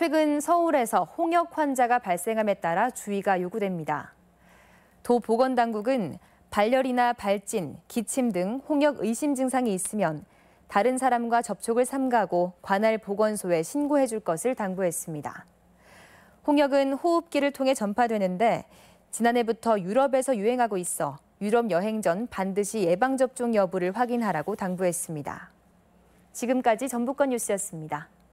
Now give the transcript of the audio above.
최근 서울에서 홍역 환자가 발생함에 따라 주의가 요구됩니다. 도보건당국은 발열이나 발진, 기침 등 홍역 의심 증상이 있으면 다른 사람과 접촉을 삼가고 관할 보건소에 신고해 줄 것을 당부했습니다. 홍역은 호흡기를 통해 전파되는데 지난해부터 유럽에서 유행하고 있어 유럽 여행 전 반드시 예방접종 여부를 확인하라고 당부했습니다. 지금까지 전북권 뉴스였습니다.